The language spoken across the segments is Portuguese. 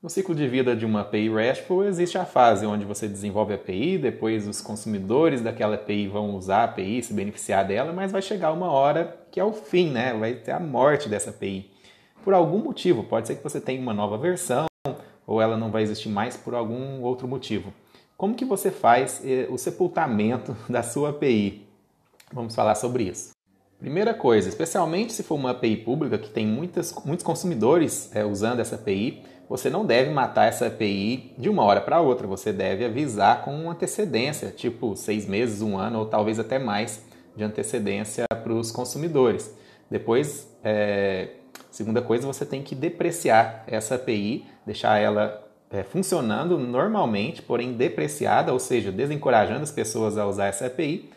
No ciclo de vida de uma API RESTful, existe a fase onde você desenvolve a API, depois os consumidores daquela API vão usar a API, se beneficiar dela, mas vai chegar uma hora que é o fim, né? vai ter a morte dessa API. Por algum motivo, pode ser que você tenha uma nova versão, ou ela não vai existir mais por algum outro motivo. Como que você faz eh, o sepultamento da sua API? Vamos falar sobre isso. Primeira coisa, especialmente se for uma API pública que tem muitas, muitos consumidores é, usando essa API, você não deve matar essa API de uma hora para outra, você deve avisar com antecedência, tipo seis meses, um ano ou talvez até mais de antecedência para os consumidores. Depois, é, segunda coisa, você tem que depreciar essa API, deixar ela é, funcionando normalmente, porém depreciada, ou seja, desencorajando as pessoas a usar essa API.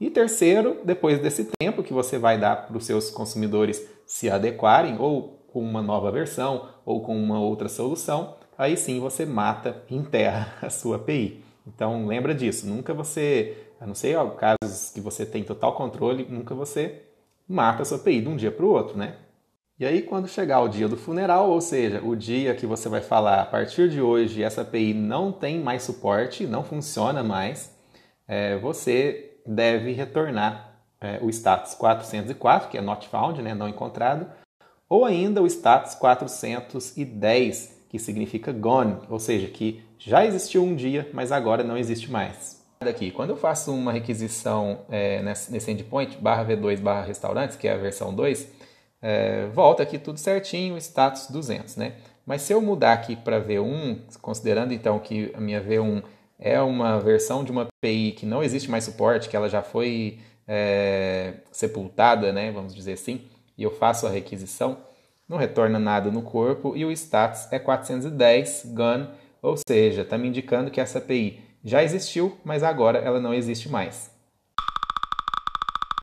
E terceiro, depois desse tempo que você vai dar para os seus consumidores se adequarem ou com uma nova versão ou com uma outra solução, aí sim você mata em enterra a sua API. Então lembra disso, nunca você, a não ser ó, casos que você tem total controle, nunca você mata a sua API de um dia para o outro, né? E aí quando chegar o dia do funeral, ou seja, o dia que você vai falar a partir de hoje essa API não tem mais suporte, não funciona mais, é, você deve retornar é, o status 404, que é not found, né, não encontrado, ou ainda o status 410, que significa gone, ou seja, que já existiu um dia, mas agora não existe mais. Aqui, quando eu faço uma requisição é, nesse endpoint, barra v2 barra restaurantes, que é a versão 2, é, volta aqui tudo certinho, status 200, né? Mas se eu mudar aqui para v1, considerando então que a minha v1 é uma versão de uma API que não existe mais suporte, que ela já foi é, sepultada, né, vamos dizer assim, e eu faço a requisição, não retorna nada no corpo e o status é 410 gone, ou seja, está me indicando que essa API já existiu, mas agora ela não existe mais.